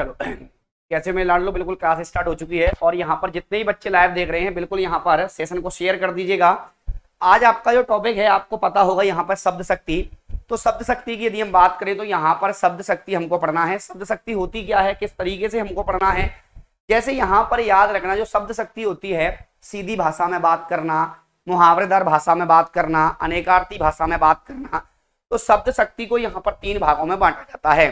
चलो कैसे में लाड लो बिल्कुल क्लास स्टार्ट हो चुकी है और यहाँ पर जितने ही बच्चे लाइव देख रहे हैं बिल्कुल यहाँ पर सेशन को शेयर कर दीजिएगा आज आपका जो टॉपिक है आपको पता होगा यहाँ पर शब्द शक्ति तो शब्द शक्ति की यदि हम बात करें तो यहाँ पर शब्द शक्ति हमको पढ़ना है शब्द शक्ति होती क्या है किस तरीके से हमको पढ़ना है जैसे यहाँ पर याद रखना जो शब्द शक्ति होती है सीधी भाषा में बात करना मुहावरेदार भाषा में बात करना अनेकार्थी भाषा में बात करना तो शब्द शक्ति को यहाँ पर तीन भागों में बांटा जाता है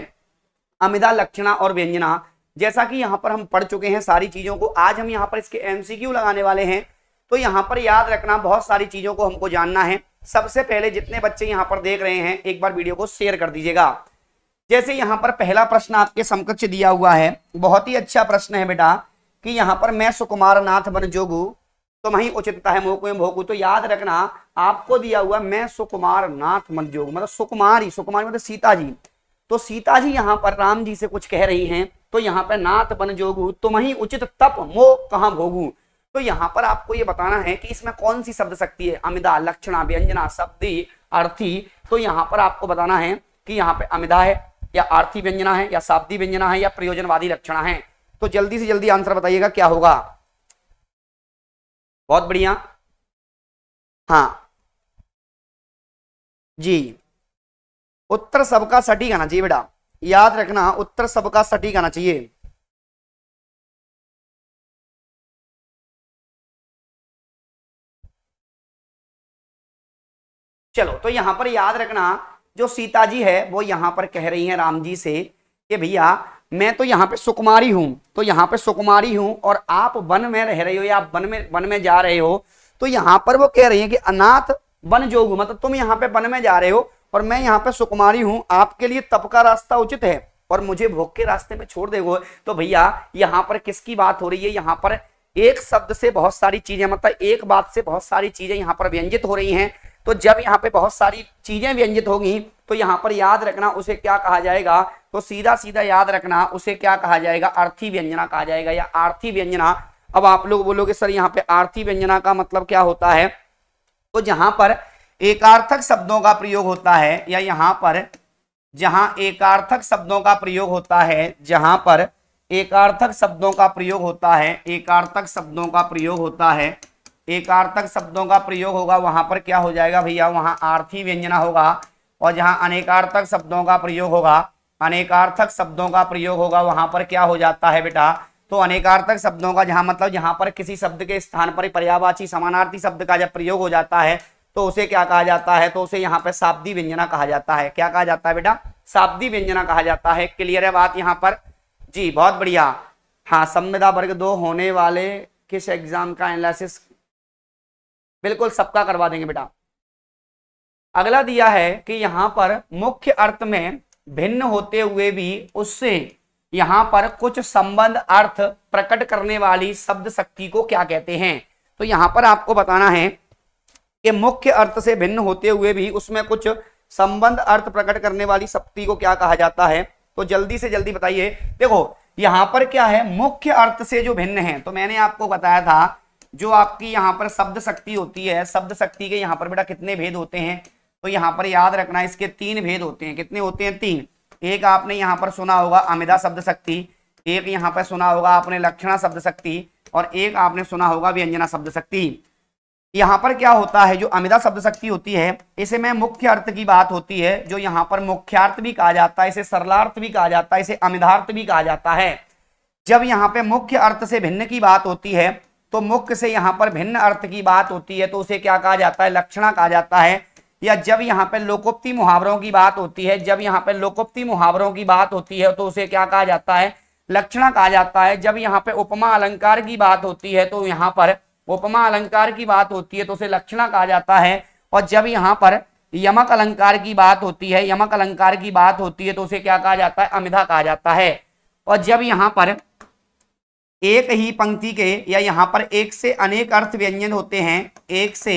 अमिदा लक्षणा और व्यंजना जैसा कि यहाँ पर हम पढ़ चुके हैं सारी चीजों को आज हम यहाँ पर इसके एमसीक्यू लगाने वाले हैं तो यहाँ पर याद रखना बहुत सारी चीजों को हमको जानना है सबसे पहले जितने बच्चे यहाँ पर देख रहे हैं एक बार वीडियो को शेयर कर दीजिएगा जैसे यहाँ पर पहला प्रश्न आपके समकक्ष दिया हुआ है बहुत ही अच्छा प्रश्न है बेटा कि यहाँ पर मैं सुकुमार नाथ बन जोगू तो वही उचितता है मोकुए भोगू तो याद रखना आपको दिया हुआ मैं सुकुमार नाथ मन जोगू मतलब सुकुमारी सुकुमारी मतलब सीता जी तो सीता जी यहाँ पर राम जी से कुछ कह रही हैं तो यहाँ पर नाथ बन जोगू तुम ही उचित तप मो कहा भोगू तो यहाँ पर आपको ये बताना है कि इसमें कौन सी शब्द शक्ति है अमिदा लक्षणा व्यंजना शब्दी अर्थी तो यहाँ पर आपको बताना है कि यहाँ पे अमिदा है या आर्थी व्यंजना है या शाब्दी व्यंजना है या प्रयोजनवादी लक्षणा है तो जल्दी से जल्दी आंसर बताइएगा क्या होगा बहुत बढ़िया हाँ जी उत्तर सबका सटीक आना चाहिए बेटा याद रखना उत्तर सबका सटीक आना चाहिए चलो तो यहां पर याद रखना जो सीता जी है वो यहां पर कह रही हैं राम जी से कि भैया मैं तो यहाँ पे सुकुमारी हूं तो यहां पे सुकुमारी हूं और आप वन में रह रहे हो या आप वन में वन में जा रहे हो तो यहां पर वो कह रही हैं कि अनाथ वन जोग मतलब तुम यहां पे वन में जा रहे हो और मैं यहाँ पे सुकुमारी हूँ आपके लिए तप का रास्ता उचित है और मुझे भोग के रास्ते में छोड़ देगो तो भैया यहाँ पर किसकी बात हो रही है यहाँ पर एक शब्द से बहुत सारी चीजें मतलब एक बात से बहुत सारी चीजें यहाँ पर व्यंजित हो रही हैं तो जब यहाँ पे बहुत सारी चीजें व्यंजित होगी तो यहाँ पर याद रखना उसे क्या कहा जाएगा तो सीधा सीधा याद रखना उसे क्या कहा जाएगा अर्थी व्यंजना कहा जाएगा या आर्थी व्यंजना अब आप लोग बोलोगे सर यहाँ पे आर्थी व्यंजना का मतलब क्या होता है तो जहां पर एकार्थक शब्दों का प्रयोग होता है या यहाँ पर जहाँ एकार्थक शब्दों का प्रयोग होता है जहां पर एकार्थक शब्दों का प्रयोग होता है एकार्थक शब्दों का प्रयोग होता है एकार्थक शब्दों का प्रयोग होगा वहां पर क्या हो जाएगा भैया वहां आर्थी व्यंजना होगा और जहां अनेकार्थक शब्दों का प्रयोग होगा अनेकार्थक शब्दों का प्रयोग होगा वहां पर क्या हो जाता है बेटा तो अनेकार्थक शब्दों का जहां मतलब जहां पर किसी शब्द के स्थान पर पर्यावाची समानार्थी शब्द का जब प्रयोग हो जाता है तो उसे क्या कहा जाता है तो उसे यहाँ पर शाब्दी व्यंजना कहा जाता है क्या कहा जाता है बेटा शाब्दी व्यंजना कहा जाता है क्लियर है बात यहाँ पर जी बहुत बढ़िया हाँ संविदा वर्ग दो होने वाले किस एग्जाम का एनालिसिस बिल्कुल सबका करवा देंगे बेटा अगला दिया है कि यहाँ पर मुख्य अर्थ में भिन्न होते हुए भी उससे यहाँ पर कुछ संबंध अर्थ प्रकट करने वाली शब्द शक्ति को क्या कहते हैं तो यहाँ पर आपको बताना है के मुख्य अर्थ से भिन्न होते हुए भी उसमें कुछ संबंध अर्थ प्रकट करने वाली शक्ति को क्या कहा जाता है तो जल्दी से जल्दी बताइए देखो यहां पर क्या है मुख्य अर्थ से जो भिन्न है तो मैंने आपको बताया था जो आपकी यहाँ पर शब्द शक्ति होती है शब्द शक्ति के यहाँ पर बेटा कितने भेद होते हैं तो यहां पर याद रखना इसके तीन भेद होते हैं कितने होते हैं तीन एक आपने यहाँ पर सुना होगा अमिदा शब्द शक्ति एक यहाँ पर सुना होगा आपने लक्षणा शब्द शक्ति और एक आपने सुना होगा व्यंजना शब्द शक्ति यहाँ पर क्या होता है जो अमिता शब्द शक्ति होती है इसे में मुख्य अर्थ की बात होती है जो यहाँ पर मुख्यार्थ भी कहा जाता है इसे सरलार्थ भी कहा जाता है इसे अमिधार्थ भी कहा जाता है जब यहाँ पे मुख्य अर्थ से भिन्न की बात होती है तो मुख्य से यहाँ पर भिन्न अर्थ की बात होती है तो उसे क्या कहा जाता है लक्षणा कहा जाता है या जब यहाँ पर लोकोक्ति मुहावरों की बात होती है जब यहाँ पर लोकोक्ति मुहावरों की बात होती है तो उसे क्या कहा जाता है लक्षणा कहा जाता है जब यहाँ पे उपमा अलंकार की बात होती है तो यहाँ पर उपमा अलंकार की बात होती है तो उसे लक्षणा कहा जाता है और जब यहाँ पर यमक अलंकार की बात होती है यमक अलंकार की बात होती है तो उसे क्या कहा जाता है अमिधा कहा जाता है और जब यहाँ पर एक ही पंक्ति के या यहाँ पर एक से अनेक अर्थ व्यंजन होते हैं एक से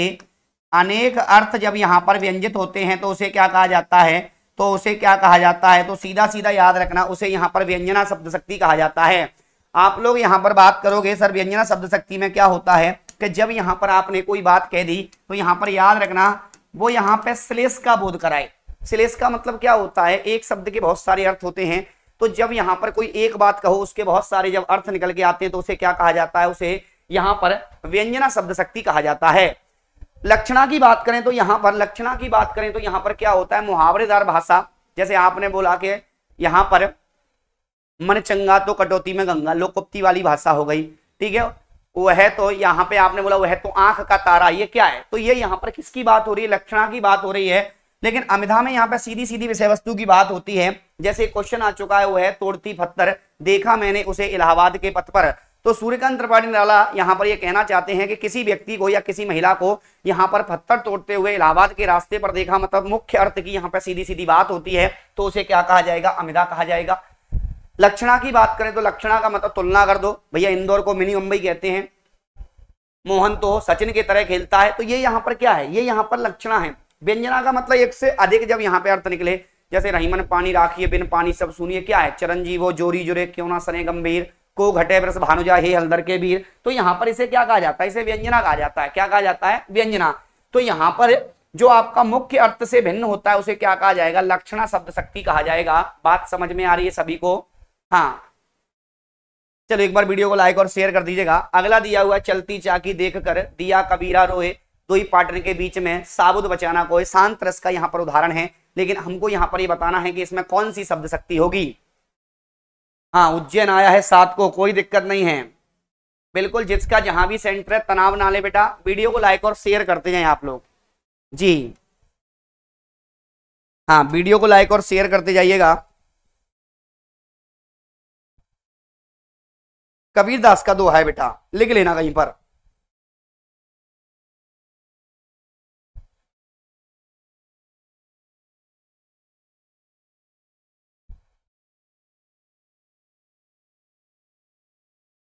अनेक अर्थ जब यहाँ पर व्यंजित होते हैं तो उसे क्या कहा जाता है तो उसे क्या कहा जाता है तो सीधा सीधा याद रखना उसे यहाँ पर व्यंजना शब्द शक्ति कहा जाता है आप लोग यहाँ पर बात करोगे सर व्यंजना शब्द शक्ति में क्या होता है कि जब यहां पर आपने कोई बात कह दी तो यहां पर याद रखना वो यहां पर श्लेष का बोध कराए श्लेष का मतलब क्या होता है एक शब्द के बहुत सारे अर्थ होते हैं तो जब यहां पर कोई एक बात कहो उसके बहुत सारे जब अर्थ निकल के आते हैं तो उसे क्या कहा जाता है उसे यहां पर व्यंजना शब्द शक्ति कहा जाता है लक्षणा की बात करें तो यहां पर लक्षणा की बात करें तो यहां पर क्या होता है मुहावरेदार भाषा जैसे आपने बोला कि यहां पर मन चंगा तो कटौती में गंगा लोकोक्ति वाली भाषा हो गई ठीक है वह तो यहाँ पे आपने बोला वह तो आंख का तारा ये क्या है तो ये यहाँ पर किसकी बात हो रही है लक्षणा की बात हो रही है लेकिन अमिधा में यहाँ पर सीधी सीधी विषय वस्तु की बात होती है जैसे क्वेश्चन आ चुका है वह तोड़ती पत्थर देखा मैंने उसे इलाहाबाद के पथ पर तो सूर्यकांत त्रिपाठी निराला यहाँ पर ये कहना चाहते हैं कि किसी व्यक्ति को या किसी महिला को यहाँ पर पत्थर तोड़ते हुए इलाहाबाद के रास्ते पर देखा मतलब मुख्य अर्थ की यहाँ पर सीधी सीधी बात होती है तो उसे क्या कहा जाएगा अमिधा कहा जाएगा लक्षणा की बात करें तो लक्षणा का मतलब तुलना कर दो भैया इंदौर को मिनी मुंबई कहते हैं मोहन तो सचिन की तरह खेलता है तो ये यहाँ पर क्या है ये यहाँ पर लक्षणा है व्यंजना का मतलब एक से अधिक जब यहाँ पे अर्थ निकले जैसे रहीमन पानी राखिए बिन पानी सब सुनिए क्या है चरंजीव जोरी जुरे क्यों ना सने गंभीर को घटे ब्रस भानुजा हे हल्दर के वीर तो यहाँ पर इसे क्या कहा जाता है इसे व्यंजना कहा जाता है क्या कहा जाता है व्यंजना तो यहाँ पर जो आपका मुख्य अर्थ से भिन्न होता है उसे क्या कहा जाएगा लक्षणा शब्द शक्ति कहा जाएगा बात समझ में आ रही है सभी को हाँ चलो एक बार वीडियो को लाइक और शेयर कर दीजिएगा अगला दिया हुआ चलती चाकी देख कर दिया कबीरा रोहे दो ही पार्टनर के बीच में साबुत बचाना को शांत रस का यहाँ पर उदाहरण है लेकिन हमको यहाँ पर ये यह बताना है कि इसमें कौन सी शब्द शक्ति होगी हाँ उज्जैन आया है सात को कोई दिक्कत नहीं है बिल्कुल जिसका जहां भी सेंटर है तनाव ना ले बेटा वीडियो को लाइक और शेयर करते जाए आप लोग जी हाँ वीडियो को लाइक और शेयर करते जाइएगा कबीर दास का दोहा है बेटा लिख लेना कहीं पर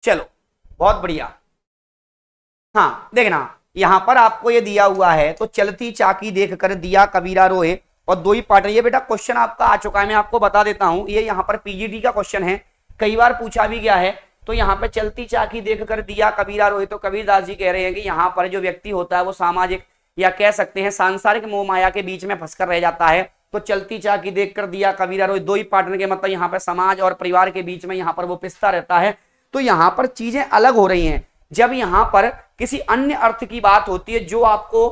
चलो बहुत बढ़िया हाँ देखना यहां पर आपको ये दिया हुआ है तो चलती चाकी देख कर दिया कबीरा रोए और दो ही पार्ट ये बेटा क्वेश्चन आपका आ चुका है मैं आपको बता देता हूं ये यहां पर पीजीटी का क्वेश्चन है कई बार पूछा भी गया है तो यहाँ पे चलती चाकी देख कर दिया कबीरा रोहित तो कबीरदास जी कह रहे हैं कि यहाँ पर जो व्यक्ति होता है वो सामाजिक या कह सकते हैं सांसारिक मोह माया के बीच में फंसकर रह जाता है तो चलती चाकी देख कर दिया कबीरा रोहित दो ही पार्टनर के मतलब यहाँ पर समाज और परिवार के बीच में यहाँ पर वो पिसता रहता है तो यहाँ पर चीजें अलग हो रही है जब यहाँ पर किसी अन्य अर्थ की बात होती है जो आपको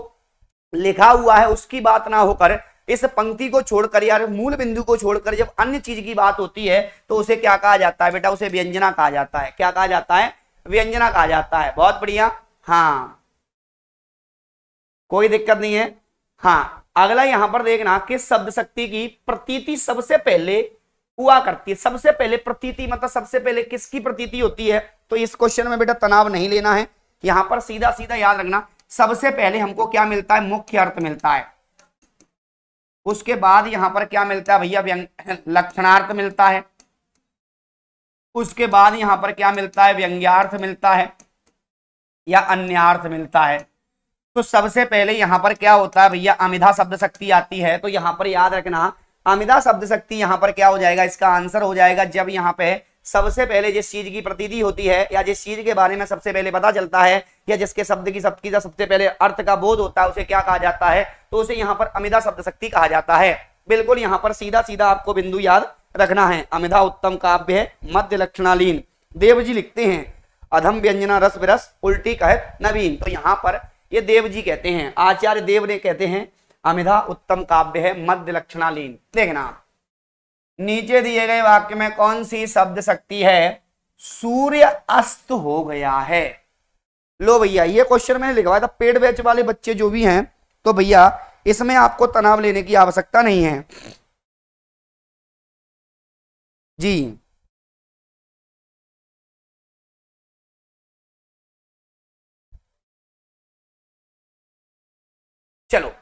लिखा हुआ है उसकी बात ना होकर इस पंक्ति को छोड़कर या मूल बिंदु को छोड़कर जब अन्य चीज की बात होती है तो उसे क्या कहा जाता है बेटा उसे व्यंजना कहा जाता है क्या कहा जाता है व्यंजना कहा जाता है बहुत बढ़िया हाँ कोई दिक्कत नहीं है हाँ अगला यहां पर देखना कि शब्द शक्ति की प्रतीति सबसे पहले हुआ करती है सबसे पहले प्रतीति मतलब सबसे पहले किसकी प्रतीति होती है तो इस क्वेश्चन में बेटा तनाव नहीं लेना है यहां पर सीधा सीधा याद रखना सबसे पहले हमको क्या मिलता है मुख्य अर्थ मिलता है उसके बाद यहां पर क्या मिलता है भैया व्यंग लक्षणार्थ मिलता है उसके बाद यहां पर क्या मिलता है व्यंग्यार्थ मिलता है या अन्यार्थ मिलता है तो सबसे पहले यहां पर क्या होता है भैया अमिधा शब्द शक्ति आती है तो यहां पर याद रखना अमिधा शब्द शक्ति यहां पर क्या हो जाएगा इसका आंसर हो जाएगा जब यहां पे सबसे पहले जिस चीज की प्रतीति होती है या जिस चीज के बारे में सबसे पहले पता चलता है या जिसके शब्द की सब की सबसे पहले अर्थ का बोध होता है उसे क्या कहा जाता है तो उसे यहाँ पर अमिधा शब्द शक्ति कहा जाता है बिल्कुल यहाँ पर सीधा सीधा आपको बिंदु याद रखना है अमिधा उत्तम काव्य है मध्य लक्षणालीन देव जी लिखते हैं अधम व्यंजना रस विरस उल्टी कह नवीन तो यहाँ पर ये देव जी कहते हैं आचार्य देव ने कहते हैं अमिधा उत्तम काव्य है मध्य लक्षणालीन देखना नीचे दिए गए वाक्य में कौन सी शब्द शक्ति है सूर्य अस्त हो गया है लो भैया ये क्वेश्चन मैंने लिखवाया था पेड बेच वाले बच्चे जो भी हैं तो भैया इसमें आपको तनाव लेने की आवश्यकता नहीं है जी चलो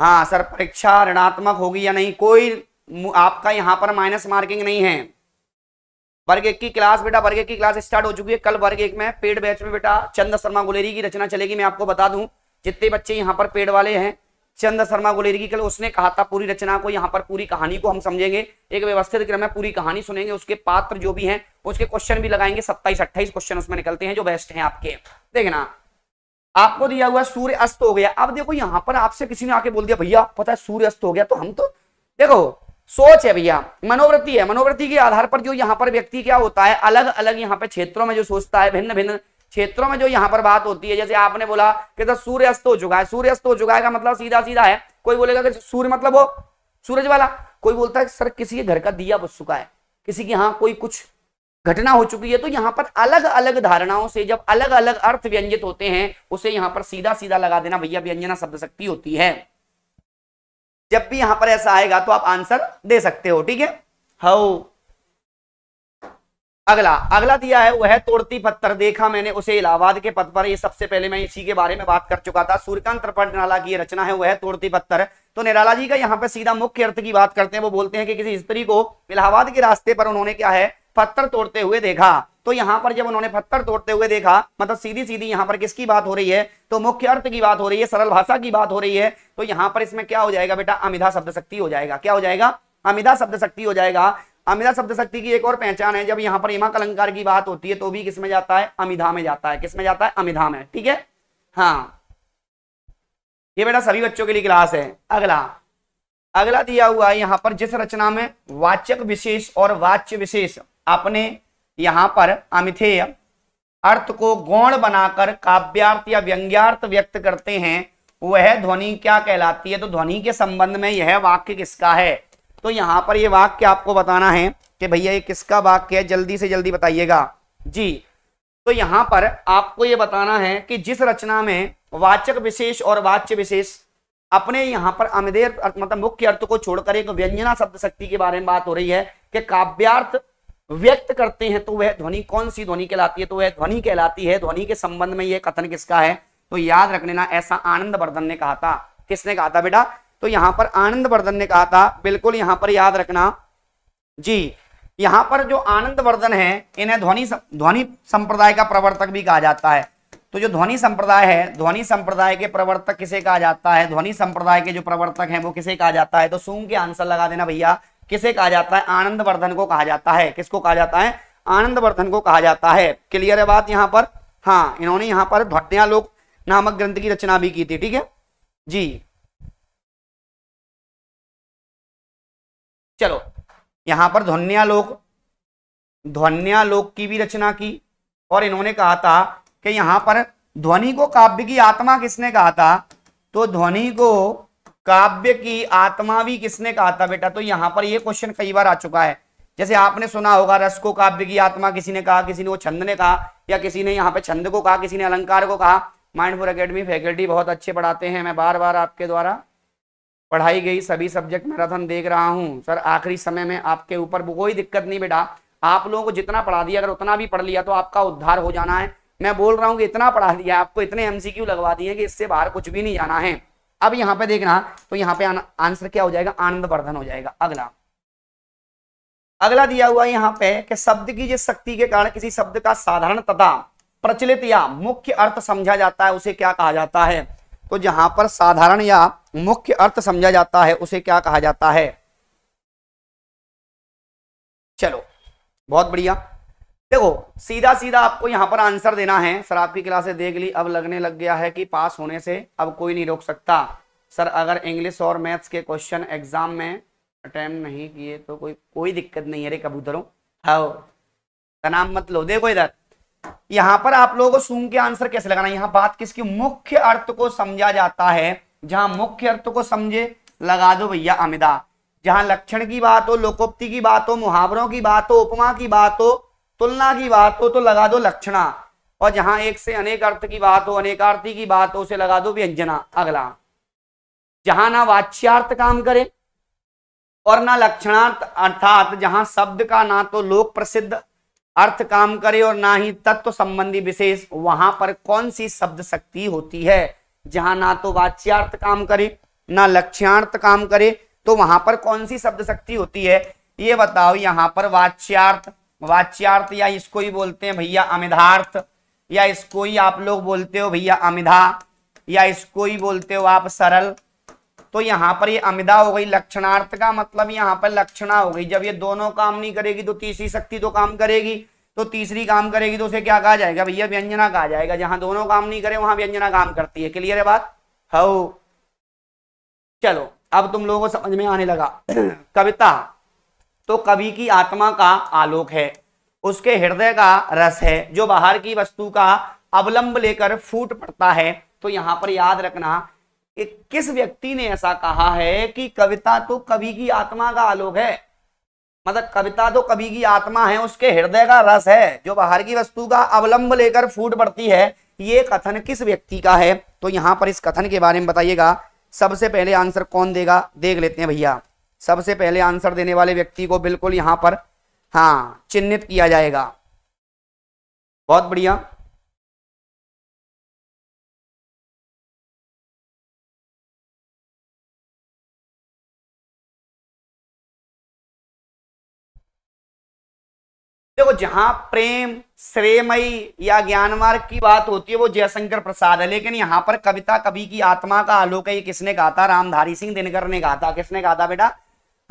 हाँ सर परीक्षा ऋणात्मक होगी या नहीं कोई आपका यहाँ पर माइनस मार्किंग नहीं है वर्ग एक की क्लास बेटा वर्ग एक की क्लास स्टार्ट हो चुकी है कल वर्ग एक में पेड बैच में बेटा चंद शर्मा गुलेरी की रचना चलेगी मैं आपको बता दूं जितने बच्चे यहाँ पर पेड़ वाले हैं चंद्र शर्मा गुलेरी की कल उसने कहा था पूरी रचना को यहाँ पर पूरी कहानी को हम समझेंगे एक व्यवस्थित क्रम में पूरी कहानी सुनेंगे उसके पात्र जो भी है उसके क्वेश्चन भी लगाएंगे सत्ताईस अट्ठाईस क्वेश्चन उसमें निकलते हैं जो बेस्ट है आपके देखना आपको दिया हुआ सूर्य अस्त हो गया अब देखो यहाँ पर आपसे किसी ने आके बोल दिया भैया पता है सूर्य अस्त हो गया तो हम तो देखो सोच है भैया मनोवृत्ति है मनोवृत्ति के आधार पर जो यहाँ पर व्यक्ति क्या होता है अलग अलग यहाँ पर क्षेत्रों में जो सोचता है भिन्न भिन्न क्षेत्रों में जो यहाँ पर बात होती है जैसे आपने बोला कि तो अस्त हो चुका है अस्त हो चुका है का मतलब सीधा सीधा है कोई बोलेगा कि सूर्य मतलब वो सूरज वाला कोई बोलता है सर किसी के घर का दिया बुझ चुका है किसी के यहाँ कोई कुछ घटना हो चुकी है तो यहाँ पर अलग अलग धारणाओं से जब अलग अलग अर्थ व्यंजित होते हैं उसे यहाँ पर सीधा सीधा लगा देना भैया व्यंजना शब्द शक्ति होती है जब भी यहां पर ऐसा आएगा तो आप आंसर दे सकते हो ठीक है हाउ अगला अगला दिया है वह तोड़ती पत्थर देखा मैंने उसे इलाहाबाद के पद पर ये सबसे पहले मैं इसी के बारे में बात कर चुका था सूर्यकांत त्रिपाठ निराला की रचना है वह तोड़ती पत्थर तो निराला जी का यहाँ पर सीधा मुख्य अर्थ की बात करते हैं वो बोलते हैं कि किसी स्त्री को इलाहाबाद के रास्ते पर उन्होंने क्या है पत्थर तोड़ते हुए देखा तो यहां पर जब उन्होंने पत्थर तोड़ते हुए देखा मतलब सीधी सीधी यहां पर किसकी बात हो रही है तो मुख्य अर्थ की बात हो रही है सरल भाषा की बात हो रही है तो यहां पर इसमें क्या हो जाएगा बेटा अमिधा शब्द शक्ति हो जाएगा क्या हो जाएगा अमिधा शब्द शक्ति हो जाएगा अमिधा शब्द शक्ति की एक और पहचान है जब यहाँ पर इमा कलंकार की बात होती है तो भी किसमें जाता है अमिधा में जाता है किसमें जाता है अमिधा में ठीक है हाँ ये बेटा सभी बच्चों के लिए क्लास है अगला अगला दिया हुआ है यहां पर जिस रचना में वाचक विशेष और वाच्य विशेष अपने यहाँ पर अमिथेय अर्थ को गौण बनाकर काव्यार्थ या व्यंग्यार्थ व्यक्त करते हैं वह ध्वनि क्या कहलाती है तो ध्वनि के संबंध में यह वाक्य किसका है तो यहाँ पर यह वाक्य आपको बताना है कि भैया ये किसका वाक्य है जल्दी से जल्दी बताइएगा जी तो यहाँ पर आपको ये बताना है कि जिस रचना में वाचक विशेष और वाच्य विशेष अपने यहाँ पर अमिदेर मतलब मुख्य अर्थ को छोड़कर एक व्यंजना शब्द शक्ति के बारे में बात हो रही है कि काव्यार्थ व्यक्त करते हैं तो वह ध्वनि कौन सी ध्वनि कहलाती है तो वह ध्वनि कहलाती है ध्वनि के संबंध में यह कथन किसका है तो याद रख लेना ऐसा आनंद वर्धन ने कहा था किसने कहा था बेटा तो यहां पर आनंद वर्धन ने कहा था बिल्कुल यहां पर याद रखना जी यहां पर जो आनंद वर्धन है इन्हें ध्वनि ध्वनि संप्रदाय का प्रवर्तक भी कहा जाता है तो जो ध्वनि संप्रदाय है ध्वनि संप्रदाय के प्रवर्तक किसे कहा जाता है ध्वनि संप्रदाय के जो प्रवर्तक हैं वो किसे कहा जाता है तो सूंग के आंसर लगा देना भैया किसे कहा जाता है आनंद वर्धन को कहा जाता है किसको कहा जाता है आनंद वर्धन को कहा जाता है क्लियर है बात यहाँ पर हाँ इन्होंने यहाँ पर भट्टिया लोक नामक ग्रंथ की रचना भी की थी ठीक है जी चलो यहां पर ध्वन्यालोक ध्वन्यालोक की भी रचना की और इन्होंने कहा था कि यहां पर ध्वनि को काव्य की आत्मा किसने कहा था तो ध्वनि को काव्य की आत्मा भी किसने कहा था बेटा तो यहाँ पर यह क्वेश्चन कई बार आ चुका है जैसे आपने सुना होगा रस को काव्य की आत्मा किसी ने कहा किसी ने वो छंद ने कहा या किसी ने यहाँ पे छंद को कहा किसी ने अलंकार को कहा माइंडफुल अकेडमी फैकल्टी बहुत अच्छे पढ़ाते हैं मैं बार बार आपके द्वारा पढ़ाई गई सभी सब्जेक्ट मैराथन देख रहा हूँ सर आखिरी समय में आपके ऊपर कोई दिक्कत नहीं बेटा आप लोगों को जितना पढ़ा दिया अगर उतना भी पढ़ लिया तो आपका उद्धार हो जाना है मैं बोल रहा हूँ कि इतना पढ़ा दिया आपको इतने एमसीक्यू लगवा दिए कि इससे बाहर कुछ भी नहीं जाना है अब यहां पे देखना तो यहां पे आंसर क्या हो जाएगा आनंद वर्धन हो जाएगा अगला अगला दिया हुआ यहां पे कि शब्द की जिस शक्ति के कारण किसी शब्द का साधारण तथा प्रचलित या मुख्य अर्थ समझा जाता है उसे क्या कहा जाता है तो जहां पर साधारण या मुख्य अर्थ समझा जाता है उसे क्या कहा जाता है चलो बहुत बढ़िया देखो सीधा सीधा आपको यहां पर आंसर देना है सर आपकी क्लासे देख ली अब लगने लग गया है कि पास होने से अब कोई नहीं रोक सकता सर अगर इंग्लिश और मैथ्स के क्वेश्चन एग्जाम में अटैम्प्ट नहीं किए तो कोई कोई दिक्कत नहीं है रे कबूतरों हाओ तनाम मत लो देखो इधर यहां पर आप लोगों को सूंग के आंसर कैसे लगाना यहां बात किसकी मुख्य अर्थ को समझा जाता है जहां मुख्य अर्थ को समझे लगा दो भैया अमिदा जहां लक्षण की बात हो लोकोक्ति की बात हो मुहावरों की बात हो उपमा की बात हो तुलना की बात हो तो लगा दो लक्षणा और जहां एक से अनेक अर्थ की बात हो अनेकार्थी की बात हो उसे लगा दो व्यंजना अगला जहां ना वाच्यार्थ काम करे और ना लक्षणार्थ अर्थात जहां शब्द का ना तो लोक प्रसिद्ध अर्थ काम करे और ना ही तत्व संबंधी विशेष वहां पर कौन सी शब्द शक्ति होती है जहां ना तो वाच्यार्थ काम करे ना लक्ष्यार्थ काम करे तो वहां पर कौन सी शब्द शक्ति होती है ये बताओ यहां पर वाच्यार्थ वाच्यार्थ या इसको ही बोलते हैं भैया अमिधार्थ या इसको ही आप लोग बोलते हो भैया अमिधा या इसको ही बोलते हो आप सरल तो यहाँ पर ये अमिधा हो गई लक्षणार्थ का मतलब यहाँ पर लक्षणा हो गई जब ये दोनों काम नहीं करेगी तो तीसरी शक्ति तो काम करेगी तो तीसरी काम करेगी तो उसे क्या कहा जाएगा भैया व्यंजना कहा जाएगा जहां दोनों काम नहीं करे वहां व्यंजना काम करती है क्लियर है बात हो चलो अब तुम लोगों को समझ में आने लगा कविता तो कवि की आत्मा का आलोक है उसके हृदय का रस है जो बाहर की वस्तु का अवलंब लेकर फूट पड़ता है तो यहाँ पर याद रखना कि किस व्यक्ति ने ऐसा कहा है कि कविता तो कवि की आत्मा का आलोक है मतलब कविता तो कवि की आत्मा है उसके हृदय का रस है जो बाहर की वस्तु का अवलंब लेकर फूट पड़ती है ये कथन किस व्यक्ति का है तो यहां पर इस कथन के बारे में बताइएगा सबसे पहले आंसर कौन देगा देख लेते हैं भैया सबसे पहले आंसर देने वाले व्यक्ति को बिल्कुल यहां पर हाँ चिन्हित किया जाएगा बहुत बढ़िया देखो जहां प्रेम श्रेमयी या ज्ञान मार्ग की बात होती है वो जयशंकर प्रसाद है लेकिन यहां पर कविता कवि की आत्मा का आलोक है ये किसने कहा था रामधारी सिंह दिनकर ने कहा था किसने कहा था बेटा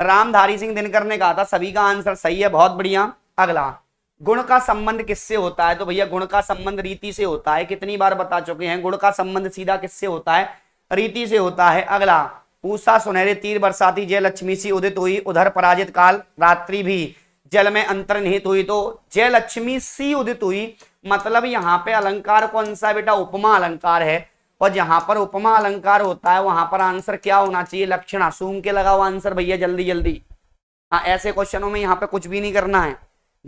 रामधारी सिंह दिनकर ने कहा था सभी का आंसर सही है बहुत बढ़िया अगला गुण का संबंध किससे होता है तो भैया गुण का संबंध रीति से होता है कितनी बार बता चुके हैं गुण का संबंध सीधा किससे होता है रीति से होता है अगला ऊषा सुनहरे तीर बरसाती जय लक्ष्मी सी उदित हुई उधर पराजित काल रात्रि भी जल में अंतर्निहित हुई तो जय लक्ष्मी सी उदित हुई मतलब यहाँ पे अलंकार कौन सा बेटा उपमा अलंकार है और जहां पर उपमा अलंकार होता है वहां पर आंसर क्या होना चाहिए लक्षण सूंग के लगा हुआ आंसर भैया जल्दी जल्दी हाँ ऐसे क्वेश्चनों में यहाँ पे कुछ भी नहीं करना है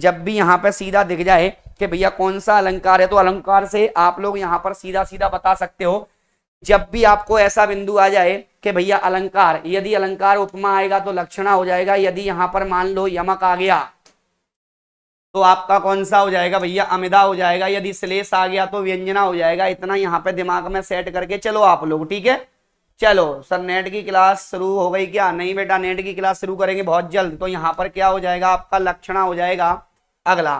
जब भी यहाँ पे सीधा दिख जाए कि भैया कौन सा अलंकार है तो अलंकार से आप लोग यहाँ पर सीधा सीधा बता सकते हो जब भी आपको ऐसा बिंदु आ जाए कि भैया अलंकार यदि अलंकार उपमा आएगा तो लक्षणा हो जाएगा यदि यहाँ पर मान लो यमक आ गया तो आपका कौन सा हो जाएगा भैया अमिदा हो जाएगा यदि श्लेष आ गया तो व्यंजना हो जाएगा इतना यहाँ पे दिमाग में सेट करके चलो आप लोग ठीक है चलो सर नेट की क्लास शुरू हो गई क्या नहीं बेटा नेट की क्लास शुरू करेंगे बहुत जल्द तो यहाँ पर क्या हो जाएगा आपका लक्षणा हो जाएगा अगला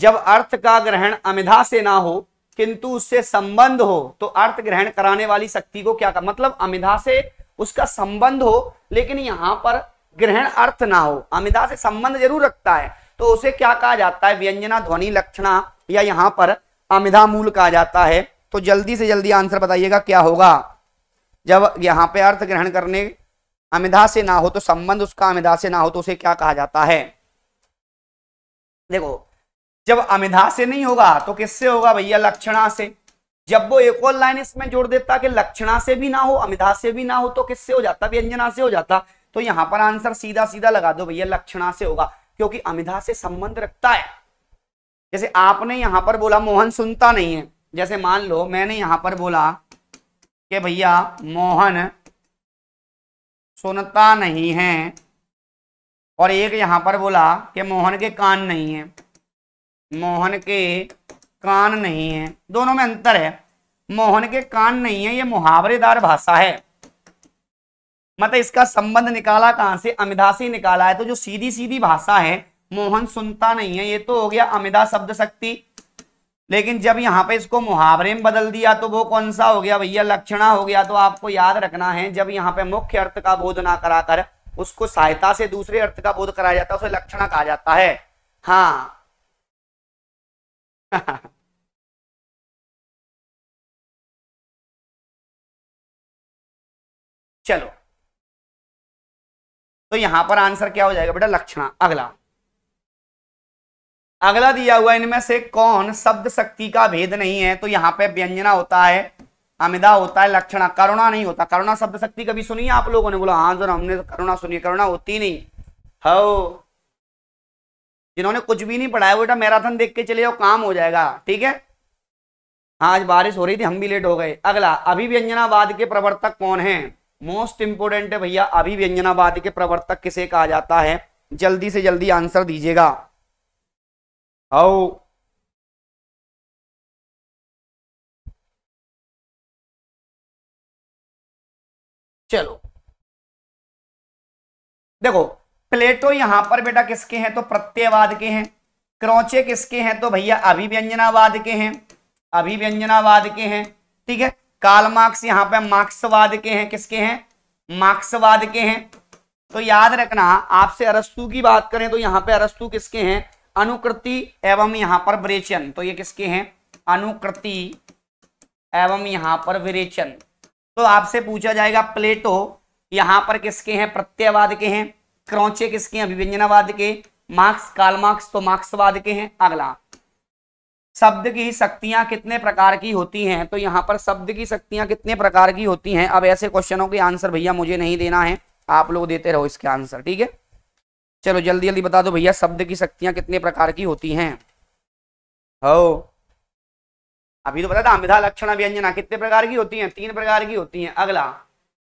जब अर्थ का ग्रहण अमिधा से ना हो किंतु उससे संबंध हो तो अर्थ ग्रहण कराने वाली शक्ति को क्या कर? मतलब अमिधा से उसका संबंध हो लेकिन यहां पर ग्रहण अर्थ ना हो अमिधा से संबंध जरूर रखता है तो उसे क्या कहा जाता है व्यंजना ध्वनि लक्षणा या यहां पर अमिधा मूल कहा जाता है तो जल्दी से जल्दी आंसर बताइएगा क्या होगा जब यहां पे अर्थ ग्रहण करने अमिधा से ना हो तो संबंध उसका अमिधा से ना हो तो उसे क्या कहा जाता है देखो जब अमिधा से नहीं होगा तो किससे होगा भैया लक्षणा से जब वो एक और लाइन इसमें जोड़ देता कि लक्षणा से भी ना हो अमिधा से भी ना हो तो किससे हो जाता व्यंजना से हो जाता तो यहां पर आंसर सीधा सीधा लगा दो भैया लक्षणा से होगा क्योंकि अमिधा से संबंध रखता है जैसे आपने यहां पर बोला मोहन सुनता नहीं है जैसे मान लो मैंने यहां पर बोला कि भैया मोहन सुनता नहीं है और एक यहां पर बोला कि मोहन के कान नहीं है मोहन के कान नहीं है दोनों में अंतर है मोहन के कान नहीं है ये मुहावरेदार भाषा है मतलब इसका संबंध निकाला कहां से अमिधा से निकाला है तो जो सीधी सीधी भाषा है मोहन सुनता नहीं है ये तो हो गया अमिधा शब्द शक्ति लेकिन जब यहाँ पे इसको मुहावरे में बदल दिया तो वो कौन सा हो गया भैया लक्षणा हो गया तो आपको याद रखना है जब यहाँ पे मुख्य अर्थ का बोध ना कराकर उसको सहायता से दूसरे अर्थ का बोध कराया जाता है उसे लक्षणा कहा जाता है हाँ चलो तो यहां पर आंसर क्या हो जाएगा बेटा लक्षणा अगला अगला दिया हुआ इनमें से कौन शब्द शक्ति का भेद नहीं है तो यहाँ पे व्यंजना होता है अमिदा होता है लक्षणा करुणा नहीं होता करुणा शब्द शक्ति कभी सुनी आप लोगों ने बोला हाँ जो हमने तो करुणा सुनी करुणा होती नहीं हो जिन्होंने कुछ भी नहीं पढ़ाया बेटा मैराथन देख के चले जाओ काम हो जाएगा ठीक है हाँ आज बारिश हो रही थी हम भी लेट हो गए अगला अभिव्यंजनावाद के प्रवर्तक कौन है मोस्ट इंपोर्टेंट है भैया अभी व्यंजनावाद के प्रवर्तक किसे कहा जाता है जल्दी से जल्दी आंसर दीजिएगा आओ चलो देखो प्लेटो यहां पर बेटा किसके हैं तो प्रत्ययवाद के हैं क्रोचे किसके हैं तो भैया अभिव्यंजनावाद के हैं अभिव्यंजनावाद के हैं ठीक है काल मार्क्स यहाँ पे मार्क्सवाद के हैं किसके हैं मार्क्सवाद के हैं तो याद रखना आपसे अरस्तु की बात करें तो यहाँ पे अरस्तु किसके हैं अनुकृति एवं यहाँ पर विरेचन तो ये किसके हैं अनुकृति एवं यहाँ पर विरेचन तो आपसे पूछा जाएगा प्लेटो यहां पर किसके हैं प्रत्ययवाद के हैं क्रौचे किसके हैं अभिव्यंजनावाद के मार्क्स काल मार्क्स तो मार्क्सवाद के हैं अगला शब्द की शक्तियां कितने प्रकार की होती हैं तो यहाँ पर शब्द की शक्तियां कितने प्रकार की होती हैं अब ऐसे क्वेश्चनों के आंसर भैया मुझे नहीं देना है आप लोग देते रहो इसके आंसर ठीक है चलो जल्दी जल्दी बता दो भैया शब्द की शक्तियां कितने प्रकार की होती हैं हो अभी तो बता था अमिधा लक्षण व्यंजना कितने प्रकार की होती है तीन प्रकार की होती है अगला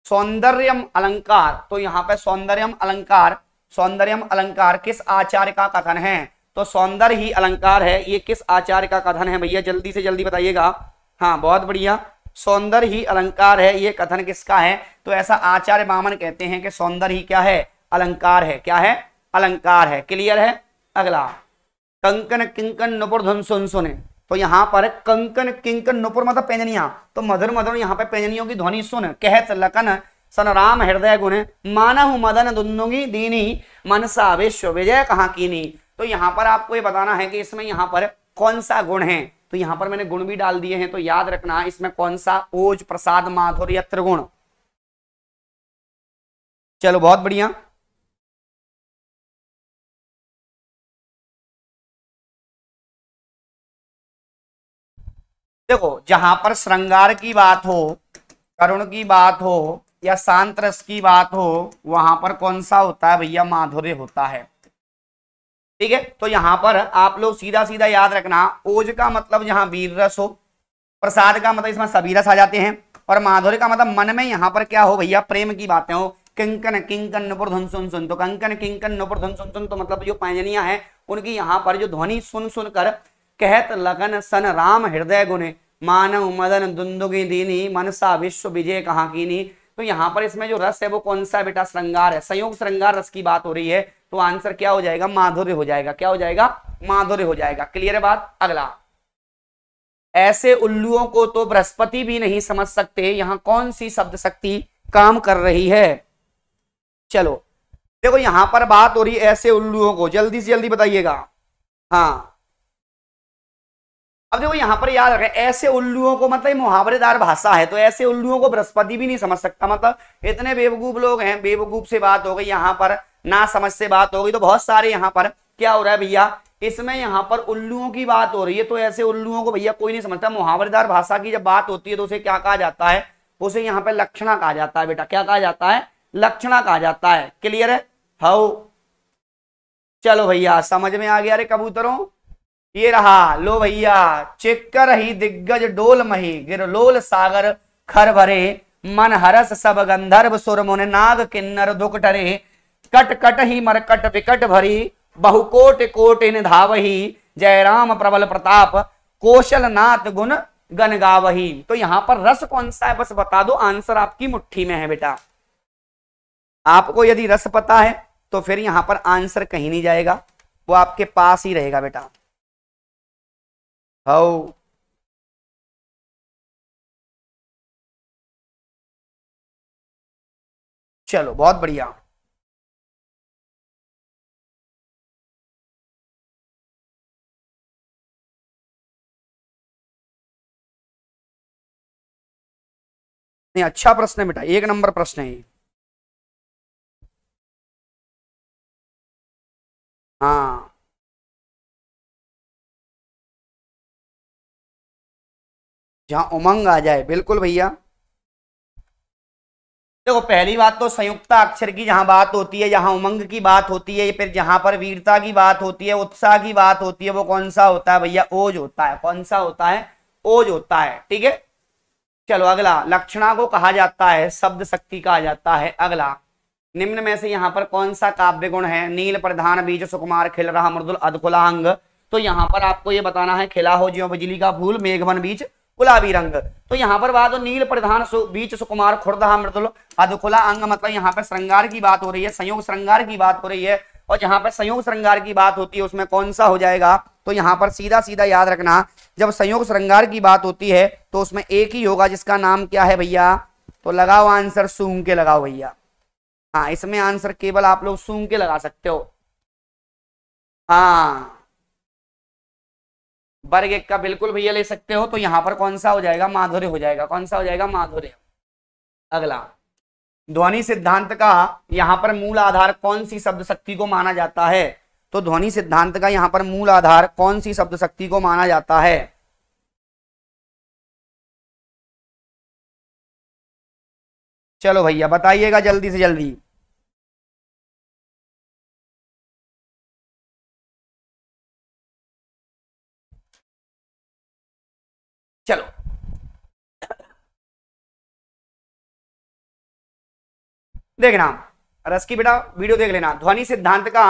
सौंदर्यम अलंकार तो यहाँ पर सौंदर्यम अलंकार सौंदर्यम अलंकार किस आचार्य का कथन है तो सौंदर्य ही अलंकार है ये किस आचार्य का कथन है भैया जल्दी से जल्दी बताइएगा हाँ बहुत बढ़िया सौंदर्य ही अलंकार है ये कथन किसका है तो ऐसा आचार्य बामन कहते हैं कि सौंदर्य ही क्या है अलंकार है क्या है अलंकार है क्लियर है अगला कंकन किंकन नुपुर धुन सुन सुने तो यहां पर कंकन किंकन नुपुर मतलब पेंजनिया तो मधुर मधुर यहाँ पर पेंजनियों की ध्वनि सुन कहत लकन राम हृदय गुण मानव मदन दुनुगी दीनी मनसा विश्व विजय कहाँ कीनी तो यहां पर आपको ये बताना है कि इसमें यहां पर कौन सा गुण है तो यहां पर मैंने गुण भी डाल दिए हैं तो याद रखना इसमें कौन सा ओज प्रसाद माधुर यत्र गुण चलो बहुत बढ़िया देखो जहां पर श्रृंगार की बात हो करुण की बात हो या शांत रस की बात हो वहां पर कौन सा होता है भैया माधुर्य होता है ठीक है तो यहां पर आप लोग सीधा सीधा याद रखना ओज का मतलब यहाँ वीर रस हो प्रसाद का मतलब इसमें सभी रस आ जाते हैं और माधुर्य का मतलब मन में यहाँ पर क्या हो भैया प्रेम की बातें हो किंकन किंकन नुपुर धुन सुन सुन तो कंकन किंकन नुपुर धुन सुन सुन तो मतलब जो पैंजनिया है उनकी यहाँ पर जो ध्वनि सुन सुन कर कहत लगन सन राम हृदय गुने मानव मदन दुंदुगी दीनी मनसा विश्व विजय कहाँ कीनी तो यहाँ पर इसमें जो रस है वो कौन सा बेटा श्रृंगार है संयोग श्रृंगार रस की बात हो रही है तो आंसर क्या हो जाएगा माधुर्य हो जाएगा क्या हो जाएगा माधुर्य हो जाएगा क्लियर है बात अगला ऐसे उल्लुओं को तो बृहस्पति भी नहीं समझ सकते यहां कौन सी शब्द शक्ति काम कर रही है चलो देखो यहां पर बात हो रही है ऐसे उल्लुओं को जल्दी से जल्दी बताइएगा हाँ अब देखो यहां पर याद रखें ऐसे उल्लुओं को मतलब मुहावरेदार भाषा है तो ऐसे उल्लुओं को बृहस्पति भी नहीं समझ सकता मतलब इतने बेवकूफ लोग हैं बेवकूफ से बात हो गई यहां पर ना समझ से बात होगी तो बहुत सारे यहाँ पर क्या हो रहा है भैया इसमें यहाँ पर उल्लुओं की बात हो रही है तो ऐसे उल्लुओं को भैया कोई नहीं समझता मुहावरेदार भाषा की जब बात होती है तो उसे क्या कहा जाता है उसे यहाँ पर लक्षणा कहा जाता है बेटा क्या कहा जाता है लक्षणा कहा जाता है क्लियर है हाउ चलो भैया समझ में आ गया अरे कबूतरों ये रहा लो भैया चिक्कर ही दिग्गज डोल मही गिर लोल सागर खर भरे मन हरस सब गंधर्व सुर मुन नाग किन्नर दुख टरे कट कट ही मरकट विकट भरी बहुकोट कोट इन धावही जय राम प्रबल प्रताप कौशल नाथ गुण गन गावही तो यहां पर रस कौन सा है बस बता दो आंसर आपकी मुट्ठी में है बेटा आपको यदि रस पता है तो फिर यहां पर आंसर कहीं नहीं जाएगा वो आपके पास ही रहेगा बेटा हो चलो बहुत बढ़िया नहीं अच्छा प्रश्न है बेटा एक नंबर प्रश्न है हाँ जहां उमंग आ जाए बिल्कुल भैया देखो पहली बात तो संयुक्त अक्षर की जहां बात होती है जहां उमंग की बात होती है फिर जहां पर वीरता की बात होती है उत्साह की बात होती है वो कौन सा होता है भैया ओज होता है कौन सा होता है ओज होता है ठीक है चलो अगला लक्षणा को कहा जाता है शब्द शक्ति कहा जाता है अगला निम्न में से यहाँ पर कौन सा काव्य गुण है नील प्रधान बीज सुकुमार खिल रहा मृदुल अदकुलांग तो यहाँ पर आपको ये बताना है खिला हो जियो बिजली का भूल मेघवन बीज गुलाबी रंग तो यहाँ पर बात हो नील प्रधान सु, बीच सुकुमार खुर्दहा मृदुल अधुखुला अंग मतलब यहाँ पर श्रृंगार की बात हो रही है संयोग श्रृंगार की बात हो रही है और जहां पर संयोग श्रृंगार की बात होती है उसमें कौन सा हो जाएगा तो यहाँ पर सीधा सीधा याद रखना जब संयोग श्रृंगार की बात होती है तो उसमें एक ही होगा जिसका नाम क्या है भैया तो लगाओ आंसर सूंघ के लगाओ भैया हाँ इसमें आंसर केवल आप लोग सूंघ के लगा सकते हो हाँ वर्ग एक का बिल्कुल भैया ले सकते हो तो यहाँ पर कौन सा हो जाएगा माधुर्य हो जाएगा कौन सा हो जाएगा माधुर्य अगला ध्वनि सिद्धांत का यहाँ पर मूल आधार कौन सी शब्द शक्ति को माना जाता है तो ध्वनि सिद्धांत का यहाँ पर मूल आधार कौन सी शब्द शक्ति को माना जाता है चलो भैया बताइएगा जल्दी से जल्दी चलो देखना रस की बेटा वीडियो देख लेना ध्वनि सिद्धांत का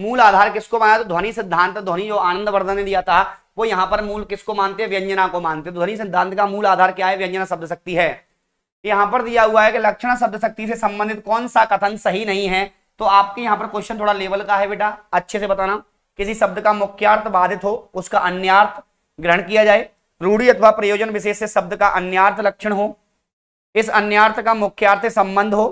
मूल आधार किसको माना तो ध्वनि सिद्धांत ध्वनि जो आनंद वर्धन ने दिया था वो यहां पर मूल किसको मानते हैं व्यंजना को मानते हैं ध्वनि सिद्धांत का मूल आधार क्या है व्यंजना शब्द शक्ति है यहां पर दिया हुआ है कि लक्षण शब्द शक्ति से संबंधित कौन सा कथन सही नहीं है तो आपके यहाँ पर क्वेश्चन थोड़ा लेवल का है बेटा अच्छे से बताना किसी शब्द का मुख्यार्थ बाधित हो उसका अन्यार्थ ग्रहण किया जाए रूढ़ी अथवा प्रयोजन विशेष से शब्द का अन्यार्थ लक्षण हो इस अन्यार्थ का मुख्यार्थ संबंध हो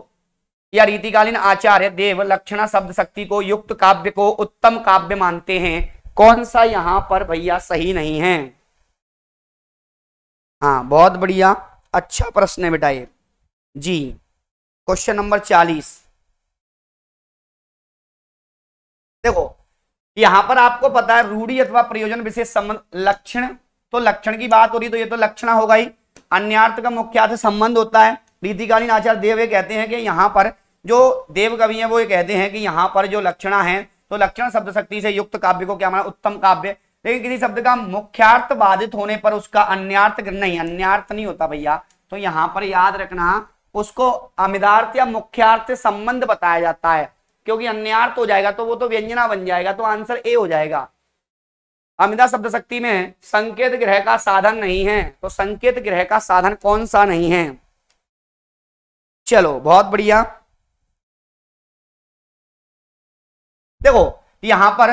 या रीतिकालीन आचार्य देव लक्षणा शब्द शक्ति को युक्त काव्य को उत्तम काव्य मानते हैं कौन सा यहां पर भैया सही नहीं है हाँ बहुत बढ़िया अच्छा प्रश्न है बेटा ये जी क्वेश्चन नंबर चालीस देखो यहां पर आपको पता है रूढ़ी अथवा प्रयोजन विशेष संबंध लक्षण तो लक्षण की बात हो रही तो ये तो लक्षण होगा ही अन्यार्थ का मुख्यार्थ संबंध होता है रीतिकालीन आचार्य देव ये कहते हैं कि यहाँ पर जो देव कवि है वो ये कहते हैं कि यहाँ पर जो लक्षणा है तो लक्षण शब्द शक्ति से युक्त काव्य को क्या माना उत्तम काव्य लेकिन किसी शब्द का मुख्यार्थ बाधित होने पर उसका अन्यार्थ नहीं अन्यार्थ नहीं होता भैया तो यहाँ पर याद रखना उसको अमिदार्थ या मुख्यार्थ संबंध बताया जाता है क्योंकि अन्यार्थ हो जाएगा तो वो तो व्यंजना बन जाएगा तो आंसर ए हो जाएगा अमिता शब्द शक्ति में संकेत ग्रह का साधन नहीं है तो संकेत ग्रह का साधन कौन सा नहीं है चलो बहुत बढ़िया देखो यहां पर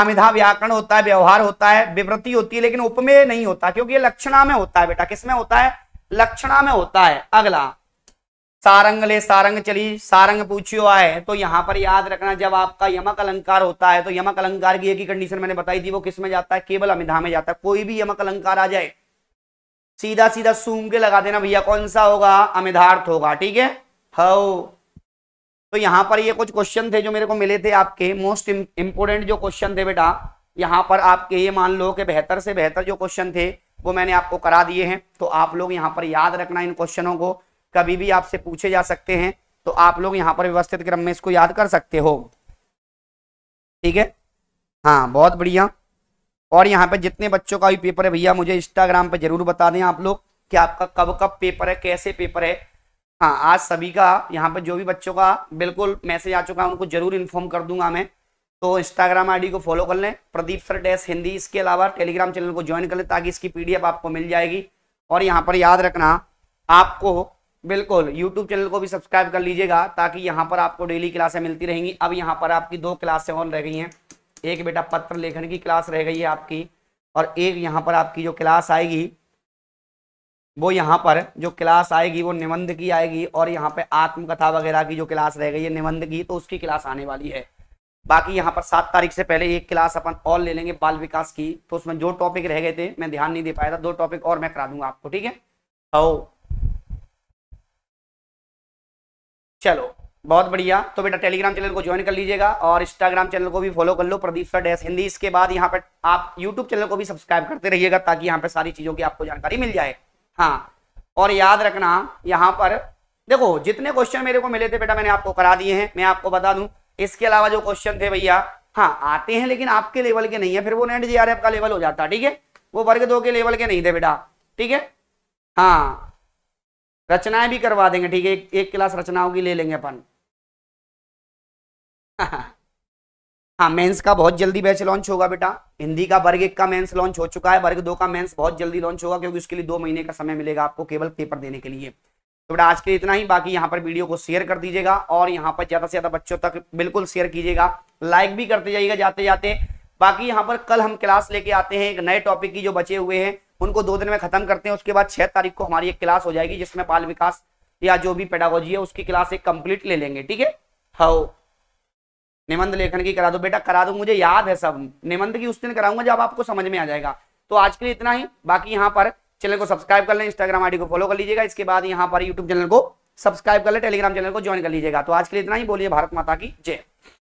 अमिधा व्याकरण होता है व्यवहार होता है विवृत्ति होती है लेकिन उपमेय नहीं होता क्योंकि ये लक्षणा में होता है बेटा किसमें होता है लक्षणा में होता है अगला सारंग ले सारंग चली सारंग पूछियो आए तो यहाँ पर याद रखना जब आपका यमक अलंकार होता है तो यमक अलंकार की एक ही कंडीशन मैंने बताई थी वो किस में जाता है केवल अमिधा में जाता है कोई भी यमक अलंकार आ जाए सीधा सीधा सूंग के लगा देना भैया कौन सा होगा अमिधार्थ होगा ठीक है हो तो यहाँ पर ये कुछ क्वेश्चन थे जो मेरे को मिले थे आपके मोस्ट इंपोर्टेंट जो क्वेश्चन थे बेटा यहाँ पर आपके ये मान लो कि बेहतर से बेहतर जो क्वेश्चन थे वो मैंने आपको करा दिए हैं तो आप लोग यहाँ पर याद रखना इन क्वेश्चनों को कभी भी आपसे पूछे जा सकते हैं तो आप लोग यहाँ पर व्यवस्थित क्रम में इसको याद कर सकते हो ठीक है हाँ बहुत बढ़िया और यहाँ पे जितने बच्चों का भी पेपर है भैया मुझे इंस्टाग्राम पे जरूर बता दें आप लोग कि आपका कब कब पेपर है कैसे पेपर है हाँ आज सभी का यहाँ पे जो भी बच्चों का बिल्कुल मैसेज आ चुका है उनको जरूर इन्फॉर्म कर दूंगा मैं तो इंस्टाग्राम आईडी को फॉलो कर लें प्रदीप सर डैश हिंदी इसके अलावा टेलीग्राम चैनल को ज्वाइन कर लें ताकि इसकी पीडीएफ आपको मिल जाएगी और यहाँ पर याद रखना आपको बिल्कुल यूट्यूब चैनल को भी सब्सक्राइब कर लीजिएगा ताकि यहाँ पर आपको डेली क्लासें मिलती रहेंगी अब यहाँ पर आपकी दो क्लासें ऑन रह गई हैं एक बेटा पत्र लेखन की क्लास रह गई है आपकी और एक यहाँ पर आपकी जो क्लास आएगी वो यहाँ पर जो क्लास आएगी वो निबंध की आएगी और यहाँ पर आत्मकथा वगैरह की जो क्लास रह गई है निबंध की तो उसकी क्लास आने वाली है बाकी यहाँ पर सात तारीख से पहले एक क्लास अपन और ले लेंगे बाल विकास की तो उसमें जो टॉपिक रह गए थे मैं ध्यान नहीं दे पाया था दो टॉपिक और मैं करा दूंगा आपको ठीक है ओ चलो बहुत बढ़िया तो बेटा टेलीग्राम चैनल को ज्वाइन कर लीजिएगा और इंस्टाग्राम चैनल को भी फॉलो कर लो प्रदीप सर डैश हिंदी इसके बाद यहाँ पर आप यूट्यूब चैनल को भी सब्सक्राइब करते रहिएगा ताकि यहाँ पर सारी चीज़ों की आपको जानकारी मिल जाए हाँ और याद रखना यहाँ पर देखो जितने क्वेश्चन मेरे को मिले थे बेटा मैंने आपको करा दिए हैं मैं आपको बता दूं इसके अलावा जो क्वेश्चन थे भैया हाँ आते हैं लेकिन आपके लेवल के नहीं है फिर वो नेट जी का लेवल हो जाता ठीक है वो वर्ग दो के लेवल के नहीं थे बेटा ठीक है हाँ रचनाएं भी करवा देंगे ठीक है एक, एक क्लास रचनाओं की ले लेंगे अपन हाँ मेंस का बहुत जल्दी बैच लॉन्च होगा बेटा हिंदी का वर्ग एक का मेंस लॉन्च हो चुका है वर्ग दो का मेंस बहुत जल्दी लॉन्च होगा क्योंकि उसके लिए दो महीने का समय मिलेगा आपको केवल पेपर देने के लिए तो बेटा आज के लिए इतना ही बाकी यहाँ पर वीडियो को शेयर कर दीजिएगा और यहाँ पर ज़्यादा से ज़्यादा बच्चों तक बिल्कुल शेयर कीजिएगा लाइक भी करते जाइएगा जाते जाते बाकी यहाँ पर कल हम क्लास लेके आते हैं एक नए टॉपिक की जो बचे हुए हैं उनको दो दिन में खत्म करते हैं उसके बाद छह तारीख को हमारी एक क्लास हो जाएगी जिसमें बाल विकास या जो भी पेडागोजी है उसकी क्लास एक कंप्लीट ले लेंगे ठीक है हाउ निबंध लेखन की करा दो बेटा करा दो मुझे याद है सब निबंध की उस दिन कराऊंगा जब आपको समझ में आ जाएगा तो आज के लिए इतना ही बाकी यहाँ पर चैनल को सब्सक्राइब कर लें इंस्टाग्राम आईडी को फॉलो कर लीजिएगा इसके बाद यहाँ पर यूट्यूब चैनल को सब्सक्राइब कर ले टेलीग्राम चैनल को ज्वाइन कर लीजिएगा तो आज के लिए इतना ही बोलिए भारत माता की जय